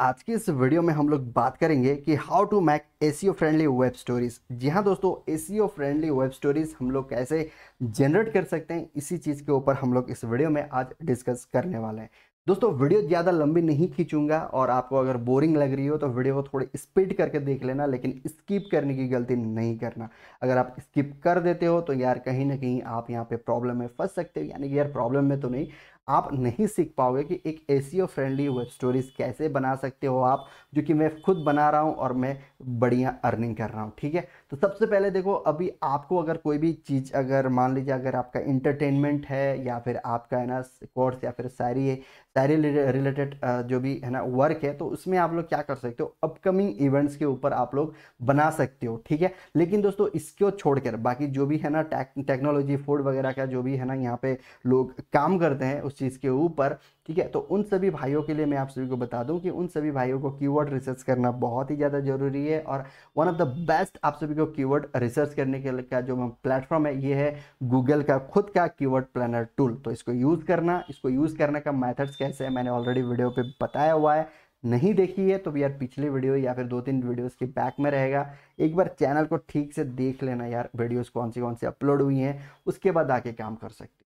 आज की इस वीडियो में हम लोग बात करेंगे कि how to make SEO friendly web stories जी हाँ दोस्तों एसीओ फ्रेंडली वेब स्टोरीज हम लोग कैसे जनरेट कर सकते हैं इसी चीज़ के ऊपर हम लोग इस वीडियो में आज डिस्कस करने वाले हैं दोस्तों वीडियो ज़्यादा लंबी नहीं खींचूंगा और आपको अगर बोरिंग लग रही हो तो वीडियो को थोड़ी स्पीड करके देख लेना लेकिन स्किप करने की गलती नहीं करना अगर आप स्किप कर देते हो तो यार कहीं ना कहीं आप यहाँ पे प्रॉब्लम में फंस सकते हो यानी कि यार प्रॉब्लम में तो नहीं आप नहीं सीख पाओगे कि एक ए फ्रेंडली वेब स्टोरीज़ कैसे बना सकते हो आप जो कि मैं खुद बना रहा हूँ और मैं बढ़िया अर्निंग कर रहा हूँ ठीक है तो सबसे पहले देखो अभी आपको अगर कोई भी चीज़ अगर मान लीजिए अगर आपका इंटरटेनमेंट है या फिर आपका है ना कोर्स या फिर सारी है रिलेटेड जो भी है ना वर्क है तो उसमें आप लोग क्या कर सकते हो अपकमिंग इवेंट्स के ऊपर आप लोग बना सकते हो ठीक है लेकिन दोस्तों इसको छोड़कर बाकी जो भी है ना टेक्नोलॉजी फूड वगैरह का जो भी है ना यहाँ पे लोग काम करते हैं उस चीज़ के ऊपर ठीक है तो उन सभी भाइयों के लिए मैं आप सभी को बता दूं कि उन सभी भाइयों को कीवर्ड रिसर्च करना बहुत ही ज़्यादा ज़रूरी है और वन ऑफ द बेस्ट आप सभी को कीवर्ड रिसर्च करने के का जो प्लेटफॉर्म है ये है गूगल का खुद का कीवर्ड प्लानर टूल तो इसको यूज़ करना इसको यूज़ करने का मैथड्स कैसे है मैंने ऑलरेडी वीडियो पर बताया हुआ है नहीं देखी है तो यार पिछले वीडियो या फिर दो तीन वीडियोस के बैक में रहेगा एक बार चैनल को ठीक से देख लेना यार वीडियोस कौन सी कौन सी अपलोड हुई हैं उसके बाद आके काम कर सकते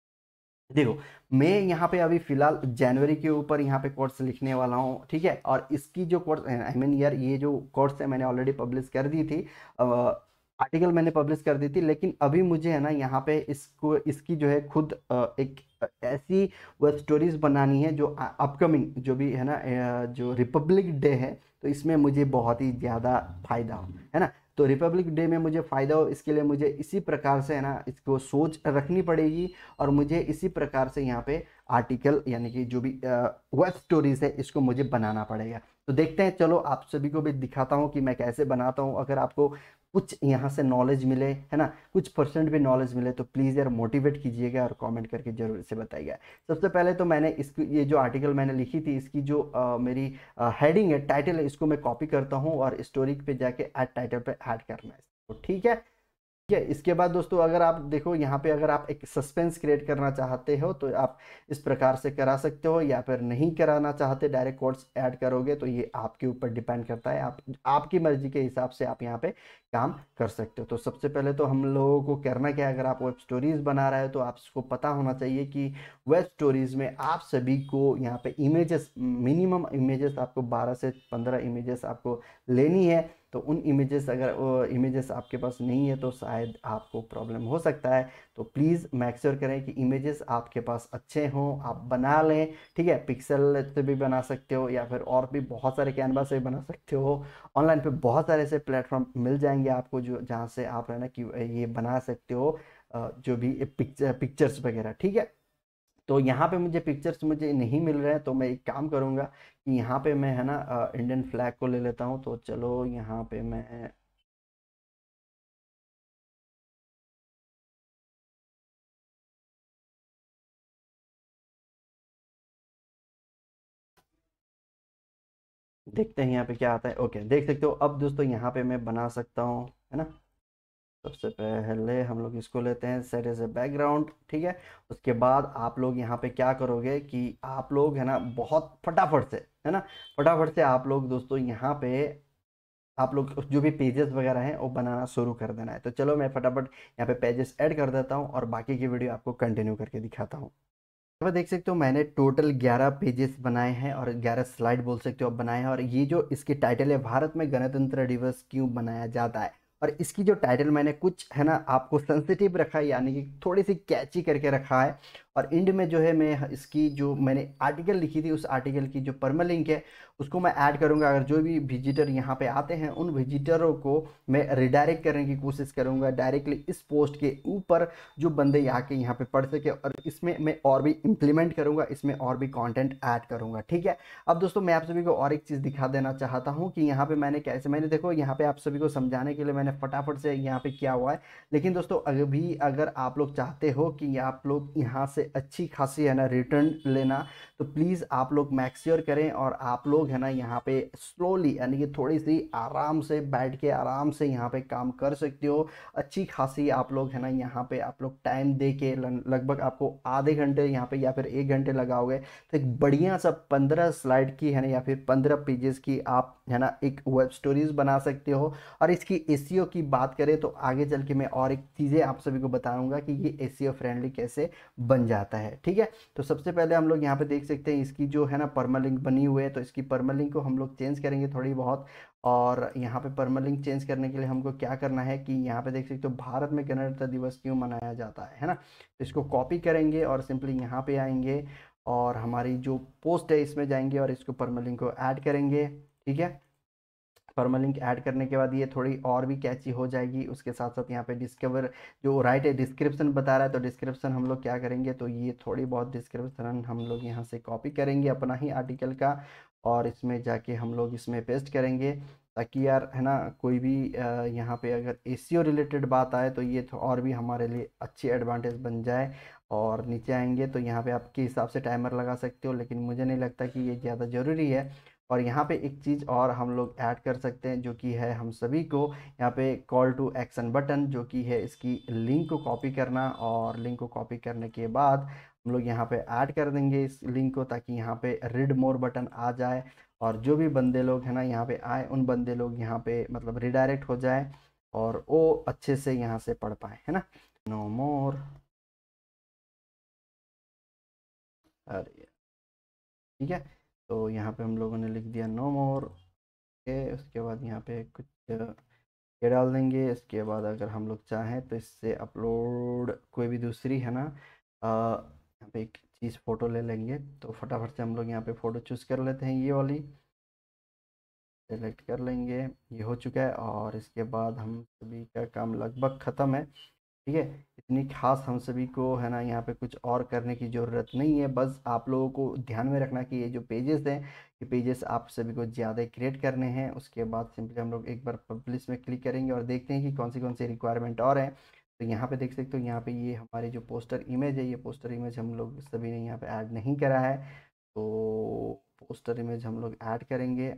देखो मैं यहाँ पे अभी फिलहाल जनवरी के ऊपर यहाँ पे कोर्स लिखने वाला हूँ ठीक है और इसकी जो कोर्स आई मीन यार ये जो कोर्स है मैंने ऑलरेडी पब्लिश कर दी थी आर्टिकल मैंने पब्लिश कर दी थी लेकिन अभी मुझे है ना यहाँ पे इसको इसकी जो है खुद एक ऐसी वेब स्टोरीज बनानी है जो अपकमिंग जो भी है ना जो रिपब्लिक डे है तो इसमें मुझे बहुत ही ज़्यादा फायदा हो है ना तो रिपब्लिक डे में मुझे फ़ायदा हो इसके लिए मुझे इसी प्रकार से है ना इसको सोच रखनी पड़ेगी और मुझे इसी प्रकार से यहाँ पे आर्टिकल यानी कि जो भी वेब स्टोरीज है इसको मुझे बनाना पड़ेगा तो देखते हैं चलो आप सभी को भी दिखाता हूँ कि मैं कैसे बनाता हूँ अगर आपको कुछ यहाँ से नॉलेज मिले है ना कुछ परसेंट भी नॉलेज मिले तो प्लीज़ यार मोटिवेट कीजिएगा और कमेंट करके जरूर से बताइएगा सबसे पहले तो मैंने इसकी ये जो आर्टिकल मैंने लिखी थी इसकी जो आ, मेरी हेडिंग है टाइटल है इसको मैं कॉपी करता हूँ और स्टोरी पे जाके एड टाइटल पर ऐड करना है तो ठीक है ठीक है इसके बाद दोस्तों अगर आप देखो यहाँ पे अगर आप एक सस्पेंस क्रिएट करना चाहते हो तो आप इस प्रकार से करा सकते हो या फिर नहीं कराना चाहते डायरेक्ट कोड्स ऐड करोगे तो ये आपके ऊपर डिपेंड करता है आप आपकी मर्जी के हिसाब से आप यहाँ पे काम कर सकते हो तो सबसे पहले तो हम लोगों को करना क्या है अगर आप वेब स्टोरीज़ बना रहे हो तो आपको पता होना चाहिए कि वेब स्टोरीज़ में आप सभी को यहाँ पे इमेजेस मिनिमम इमेजेस आपको बारह से पंद्रह इमेजेस आपको लेनी है तो उन इमेजेस अगर इमेजेस आपके पास नहीं है तो शायद आपको प्रॉब्लम हो सकता है तो प्लीज़ मैक्श्योर करें कि इमेजेस आपके पास अच्छे हों आप बना लें ठीक है पिक्सल से तो भी बना सकते हो या फिर और भी बहुत सारे कैनवा से बना सकते हो ऑनलाइन पे बहुत सारे ऐसे प्लेटफॉर्म मिल जाएंगे आपको जो जहाँ से आप है ना कि ये बना सकते हो जो भी पिक्चर पिक्चर्स वगैरह ठीक है तो यहाँ पे मुझे पिक्चर्स मुझे नहीं मिल रहे हैं तो मैं एक काम करूँगा कि यहाँ पे मैं है ना इंडियन फ्लैग को ले लेता हूँ तो चलो यहाँ पे मैं देखते हैं यहाँ पे क्या आता है ओके देख सकते हो अब दोस्तों यहाँ पे मैं बना सकता हूँ है ना सबसे पहले हम लोग इसको लेते हैं सेट एज ए बैकग्राउंड ठीक है उसके बाद आप लोग यहाँ पे क्या करोगे कि आप लोग है ना बहुत फटाफट से है ना फटाफट से आप लोग दोस्तों यहाँ पे आप लोग जो भी पेजेस वगैरह हैं वो बनाना शुरू कर देना है तो चलो मैं फटाफट यहाँ पे पेजेस ऐड कर देता हूँ और बाकी की वीडियो आपको कंटिन्यू करके दिखाता हूँ यहाँ तो पर देख सकते हो मैंने टोटल 11 पेजेस बनाए हैं और 11 स्लाइड बोल सकते हो आप बनाए हैं और ये जो इसके टाइटल है भारत में गणतंत्र दिवस क्यों मनाया जाता है और इसकी जो टाइटल मैंने कुछ है ना आपको सेंसिटिव रखा है यानी कि थोड़ी सी कैची करके रखा है और इंड में जो है मैं इसकी जो मैंने आर्टिकल लिखी थी उस आर्टिकल की जो पर्मा लिंक है उसको मैं ऐड करूँगा अगर जो भी विजिटर यहाँ पे आते हैं उन विजिटरों को मैं रिडायरेक्ट करने की कोशिश करूँगा डायरेक्टली इस पोस्ट के ऊपर जो बंदे आके यहाँ पे पढ़ सके और इसमें मैं और भी इम्प्लीमेंट करूँगा इसमें और भी कॉन्टेंट ऐड करूँगा ठीक है अब दोस्तों मैं आप सभी को और एक चीज़ दिखा देना चाहता हूँ कि यहाँ पर मैंने कैसे मैंने देखो यहाँ पर आप सभी को समझाने के लिए मैंने फटाफट से यहाँ पर किया हुआ है लेकिन दोस्तों अभी अगर आप लोग चाहते हो कि आप लोग यहाँ से अच्छी खासी है ना रिटर्न लेना तो प्लीज़ आप लोग मैक्स्योर करें और आप लोग है ना यहाँ पे स्लोली यानी कि थोड़ी सी आराम से बैठ के आराम से यहाँ पे काम कर सकते हो अच्छी खासी आप लोग है ना यहाँ पे आप लोग टाइम दे के लगभग आपको आधे घंटे यहाँ पे या फिर एक घंटे लगाओगे तो एक बढ़िया सा पंद्रह स्लाइड की है ना या फिर पंद्रह पेजेस की आप है ना एक वेब स्टोरीज बना सकते हो और इसकी ए e की बात करें तो आगे चल के मैं और एक चीज़ें आप सभी को बताऊँगा कि ये ए फ्रेंडली e कैसे बन जाए जाता है ठीक है तो सबसे पहले हम लोग यहाँ पे देख सकते हैं इसकी जो है ना परमालिंक बनी हुई है तो इसकी परमालिंक को हम लोग चेंज करेंगे थोड़ी बहुत और यहाँ पे परमालिंक चेंज करने के लिए हमको क्या करना है कि यहाँ पे देख सकते हो तो भारत में गणतंत्र दिवस क्यों मनाया जाता है है ना तो इसको कॉपी करेंगे और सिंपली यहाँ पर आएंगे और हमारी जो पोस्ट है इसमें जाएंगे और इसको परमालिंक को ऐड करेंगे ठीक है लिंक ऐड करने के बाद ये थोड़ी और भी कैची हो जाएगी उसके साथ साथ यहाँ पे डिस्कवर जो राइट है डिस्क्रिप्शन बता रहा है तो डिस्क्रिप्शन हम लोग क्या करेंगे तो ये थोड़ी बहुत डिस्क्रिप्शन हम लोग यहाँ से कॉपी करेंगे अपना ही आर्टिकल का और इसमें जाके हम लोग इसमें पेस्ट करेंगे ताकि यार है ना कोई भी यहाँ पे अगर ए रिलेटेड e बात आए तो ये और भी हमारे लिए अच्छी एडवांटेज बन जाए और नीचे आएंगे तो यहाँ पे आपके हिसाब से टाइमर लगा सकते हो लेकिन मुझे नहीं लगता कि ये ज़्यादा ज़रूरी है और यहाँ पे एक चीज़ और हम लोग ऐड कर सकते हैं जो कि है हम सभी को यहाँ पे कॉल टू एक्शन बटन जो कि है इसकी लिंक को कॉपी करना और लिंक को कॉपी करने के बाद हम लोग यहाँ पे ऐड कर देंगे इस लिंक को ताकि यहाँ पे रीड मोर बटन आ जाए और जो भी बंदे लोग हैं ना यहाँ पे आए उन बंदे लोग यहाँ पे मतलब रिडायरेक्ट हो जाए और वो अच्छे से यहाँ से पढ़ पाए है ना नो मोर अरे ठीक है तो यहाँ पे हम लोगों ने लिख दिया नो मोर के उसके बाद यहाँ पे कुछ ये डाल देंगे इसके बाद अगर हम लोग चाहें तो इससे अपलोड कोई भी दूसरी है ना यहाँ पे एक चीज़ फ़ोटो ले लेंगे तो फटाफट से हम लोग यहाँ पे फ़ोटो चूज़ कर लेते हैं ये वाली सेलेक्ट कर लेंगे ये हो चुका है और इसके बाद हम सभी का काम लगभग ख़त्म है ठीक है इतनी खास हम सभी को है ना यहाँ पे कुछ और करने की ज़रूरत नहीं है बस आप लोगों को ध्यान में रखना कि ये जो पेजेस हैं ये पेजेस आप सभी को ज़्यादा क्रिएट करने हैं उसके बाद सिंपली हम लोग एक बार पब्लिश में क्लिक करेंगे और देखते हैं कि कौन सी कौन सी रिक्वायरमेंट और हैं तो यहाँ पे देख सकते हो यहाँ पे ये हमारे जो पोस्टर इमेज है ये पोस्टर इमेज हम लोग सभी ने यहाँ पे ऐड नहीं करा है तो पोस्टर इमेज हम लोग ऐड करेंगे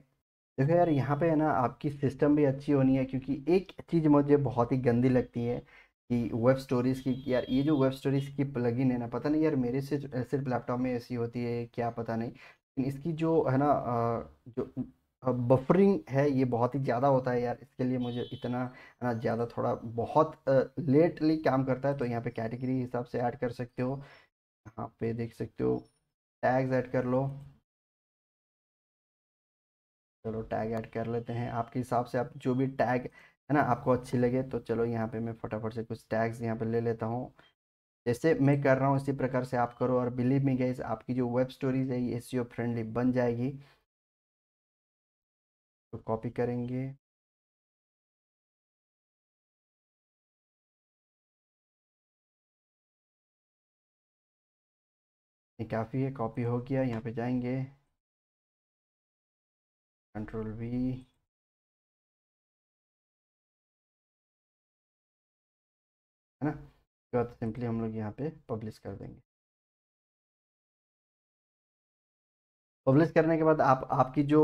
देखो यार यहाँ पे है ना आपकी सिस्टम भी अच्छी होनी है क्योंकि एक चीज़ मुझे बहुत ही गंदी लगती है कि वेब स्टोरीज़ की यार ये जो वेब स्टोरीज़ की प्लगइन है ना पता नहीं यार मेरे से सिर्फ लैपटॉप में ऐसी होती है क्या पता नहीं लेकिन इसकी जो है ना जो बफरिंग है ये बहुत ही ज़्यादा होता है यार इसके लिए मुझे इतना है ना ज़्यादा थोड़ा बहुत लेटली काम करता है तो यहाँ पे कैटेगरी हिसाब से ऐड कर सकते हो यहाँ पे देख सकते हो टैग्स ऐड कर लो चलो टैग ऐड कर लेते हैं आपके हिसाब से आप जो भी टैग है ना आपको अच्छी लगे तो चलो यहाँ पे मैं फटाफट से कुछ टैग्स यहाँ पे ले लेता हूँ जैसे मैं कर रहा हूँ इसी प्रकार से आप करो और बिलीव मी गई आपकी जो वेब स्टोरीज है ये सी फ्रेंडली बन जाएगी तो कॉपी करेंगे ये काफ़ी है कॉपी हो गया यहाँ पे जाएंगे कंट्रोल वी है ना उसके तो बाद सिंपली हम लोग यहाँ पे पब्लिश कर देंगे पब्लिश करने के बाद आप आपकी जो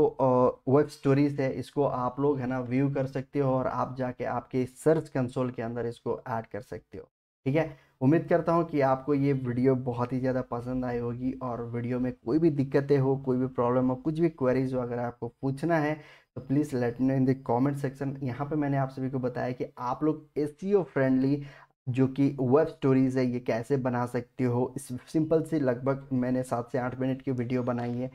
वेब स्टोरीज है इसको आप लोग है ना व्यू कर सकते हो और आप जाके आपके सर्च कंसोल के अंदर इसको ऐड कर सकते हो ठीक है उम्मीद करता हूँ कि आपको ये वीडियो बहुत ही ज़्यादा पसंद आई होगी और वीडियो में कोई भी दिक्कतें हो कोई भी प्रॉब्लम हो कुछ भी क्वेरीज हो अगर आपको पूछना है तो please let me in the comment section यहाँ पे मैंने आप सभी को बताया कि आप लोग एस फ्रेंडली e जो कि वेब स्टोरीज़ है ये कैसे बना सकते हो इस सिंपल से लगभग मैंने सात से आठ मिनट की वीडियो बनाई है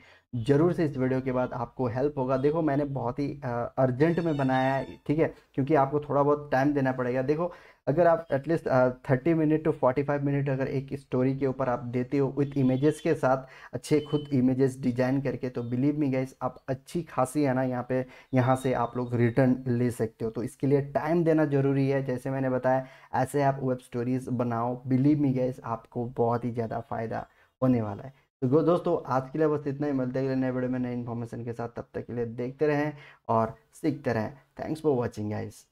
ज़रूर से इस वीडियो के बाद आपको हेल्प होगा देखो मैंने बहुत ही अर्जेंट में बनाया है ठीक है क्योंकि आपको थोड़ा बहुत टाइम देना पड़ेगा देखो अगर आप at least thirty minute to forty five minute अगर एक स्टोरी के ऊपर आप देते हो विथ इमेजेस के साथ अच्छे खुद इमेजेस डिजाइन करके तो बिलीव मी गाइस आप अच्छी खासी है ना यहाँ पे यहाँ से आप लोग रिटर्न ले सकते हो तो इसके लिए टाइम देना ज़रूरी है जैसे मैंने बताया ऐसे आप वेब स्टोरीज़ बनाओ बिलीव मी गाइस आपको बहुत ही ज़्यादा फ़ायदा होने वाला है तो दोस्तों आज के लिए बस इतना ही मिलते हैं नए वीडियो में नए इन्फॉर्मेशन के साथ तब तक के लिए देखते रहें और सीखते रहें थैंक्स फॉर वॉचिंग गाइस